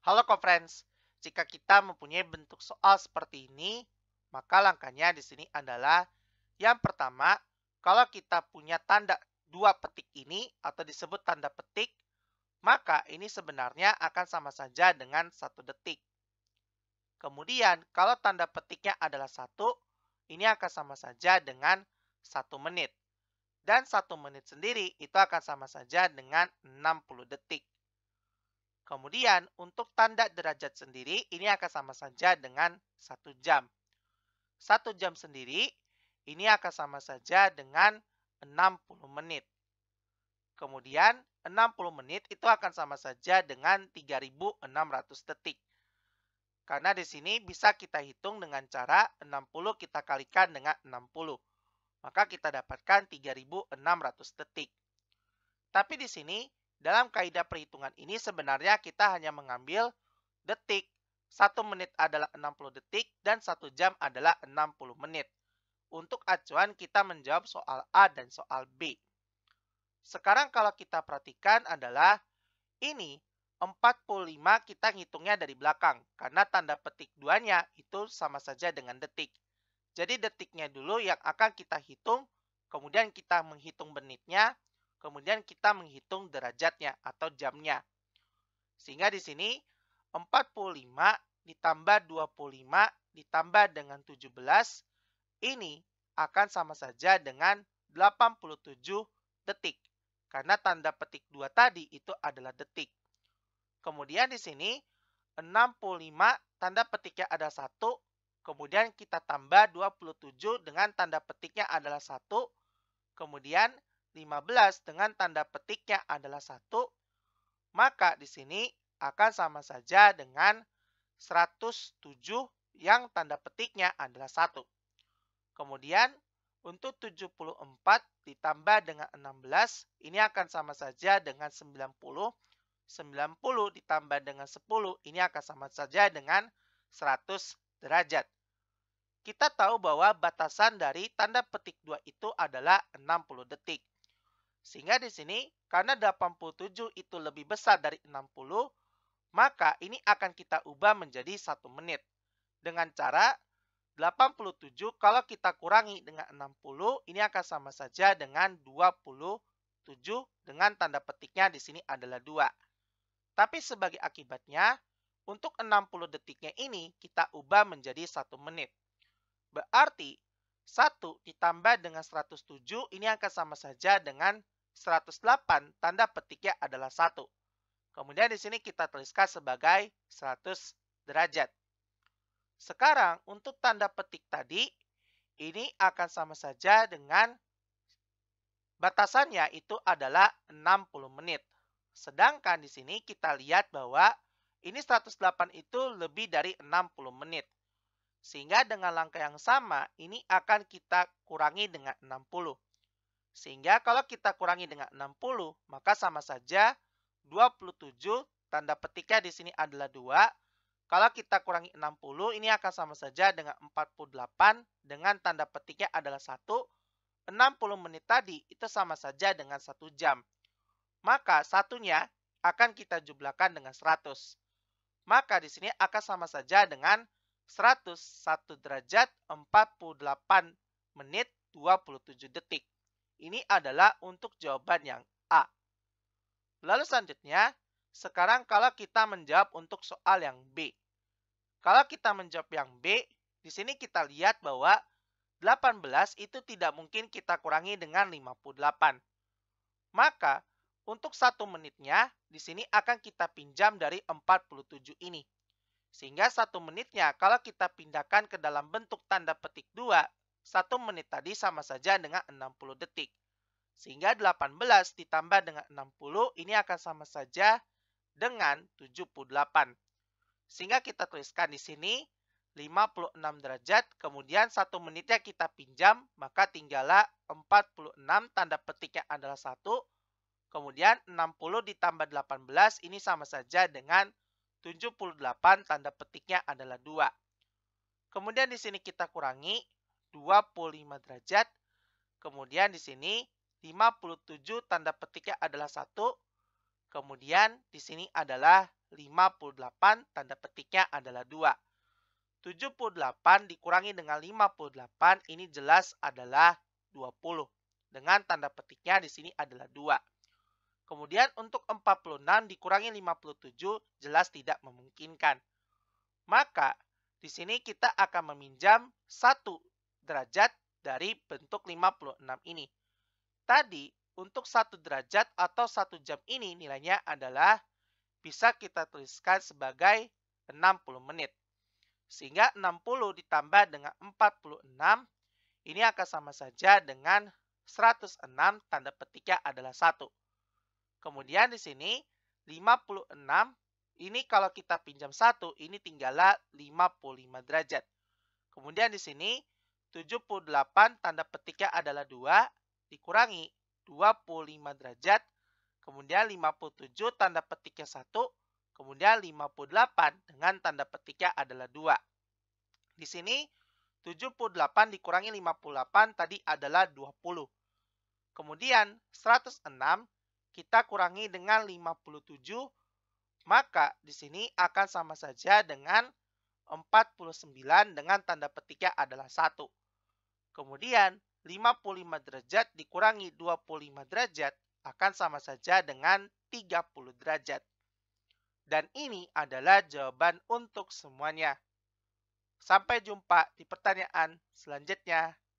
Halo friends. jika kita mempunyai bentuk soal seperti ini, maka langkahnya di sini adalah yang pertama, kalau kita punya tanda dua petik ini atau disebut tanda petik, maka ini sebenarnya akan sama saja dengan satu detik. Kemudian, kalau tanda petiknya adalah satu, ini akan sama saja dengan satu menit. Dan satu menit sendiri itu akan sama saja dengan 60 detik. Kemudian untuk tanda derajat sendiri ini akan sama saja dengan satu jam. Satu jam sendiri ini akan sama saja dengan 60 menit. Kemudian 60 menit itu akan sama saja dengan 3600 detik. Karena di sini bisa kita hitung dengan cara 60 kita kalikan dengan 60. Maka kita dapatkan 3600 detik. Tapi di sini dalam kaidah perhitungan ini sebenarnya kita hanya mengambil detik. 1 menit adalah 60 detik dan satu jam adalah 60 menit. Untuk acuan kita menjawab soal A dan soal B. Sekarang kalau kita perhatikan adalah ini 45 kita ngitungnya dari belakang karena tanda petik duanya itu sama saja dengan detik. Jadi detiknya dulu yang akan kita hitung, kemudian kita menghitung menitnya, Kemudian kita menghitung derajatnya atau jamnya. Sehingga di sini 45 ditambah 25 ditambah dengan 17 ini akan sama saja dengan 87 detik. Karena tanda petik 2 tadi itu adalah detik. Kemudian di sini 65 tanda petiknya ada 1, kemudian kita tambah 27 dengan tanda petiknya adalah 1, kemudian 15 dengan tanda petiknya adalah 1, maka di sini akan sama saja dengan 107 yang tanda petiknya adalah 1. Kemudian untuk 74 ditambah dengan 16, ini akan sama saja dengan 90. 90 ditambah dengan 10, ini akan sama saja dengan 100 derajat. Kita tahu bahwa batasan dari tanda petik 2 itu adalah 60 detik. Sehingga di sini karena 87 itu lebih besar dari 60, maka ini akan kita ubah menjadi 1 menit. Dengan cara 87 kalau kita kurangi dengan 60, ini akan sama saja dengan 27 dengan tanda petiknya di sini adalah 2. Tapi sebagai akibatnya, untuk 60 detiknya ini kita ubah menjadi 1 menit. Berarti 1 ditambah dengan 107 ini akan sama saja dengan 108 tanda petiknya adalah 1. Kemudian di sini kita tuliskan sebagai 100 derajat. Sekarang untuk tanda petik tadi ini akan sama saja dengan batasannya itu adalah 60 menit. Sedangkan di sini kita lihat bahwa ini 108 itu lebih dari 60 menit. Sehingga dengan langkah yang sama, ini akan kita kurangi dengan 60. Sehingga kalau kita kurangi dengan 60, maka sama saja 27, tanda petiknya di sini adalah 2. Kalau kita kurangi 60, ini akan sama saja dengan 48, dengan tanda petiknya adalah 1. 60 menit tadi, itu sama saja dengan 1 jam. Maka satunya akan kita jumlahkan dengan 100. Maka di sini akan sama saja dengan 101 derajat 48 menit 27 detik. Ini adalah untuk jawaban yang A. Lalu selanjutnya, sekarang kalau kita menjawab untuk soal yang B. Kalau kita menjawab yang B, di sini kita lihat bahwa 18 itu tidak mungkin kita kurangi dengan 58. Maka, untuk satu menitnya, di sini akan kita pinjam dari 47 ini. Sehingga satu menitnya kalau kita pindahkan ke dalam bentuk tanda petik 2, satu menit tadi sama saja dengan 60 detik. Sehingga 18 ditambah dengan 60 ini akan sama saja dengan 78. Sehingga kita tuliskan di sini 56 derajat, kemudian satu menitnya kita pinjam, maka tinggallah 46 tanda petiknya adalah satu kemudian 60 ditambah 18 ini sama saja dengan 78 tanda petiknya adalah 2. Kemudian di sini kita kurangi 25 derajat. Kemudian di sini 57 tanda petiknya adalah 1. Kemudian di sini adalah 58 tanda petiknya adalah 2. 78 dikurangi dengan 58 ini jelas adalah 20. Dengan tanda petiknya di sini adalah 2. Kemudian untuk 46 dikurangi 57 jelas tidak memungkinkan. Maka di sini kita akan meminjam 1 derajat dari bentuk 56 ini. Tadi untuk 1 derajat atau 1 jam ini nilainya adalah bisa kita tuliskan sebagai 60 menit. Sehingga 60 ditambah dengan 46 ini akan sama saja dengan 106 tanda petiknya adalah 1. Kemudian di sini 56 ini kalau kita pinjam 1 ini tinggallah 55 derajat. Kemudian di sini 78 tanda petiknya adalah 2 dikurangi 25 derajat. Kemudian 57 tanda petiknya 1 kemudian 58 dengan tanda petiknya adalah 2. Di sini 78 dikurangi 58 tadi adalah 20. Kemudian 106 kita kurangi dengan 57, maka di sini akan sama saja dengan 49 dengan tanda petiknya adalah 1. Kemudian 55 derajat dikurangi 25 derajat akan sama saja dengan 30 derajat. Dan ini adalah jawaban untuk semuanya. Sampai jumpa di pertanyaan selanjutnya.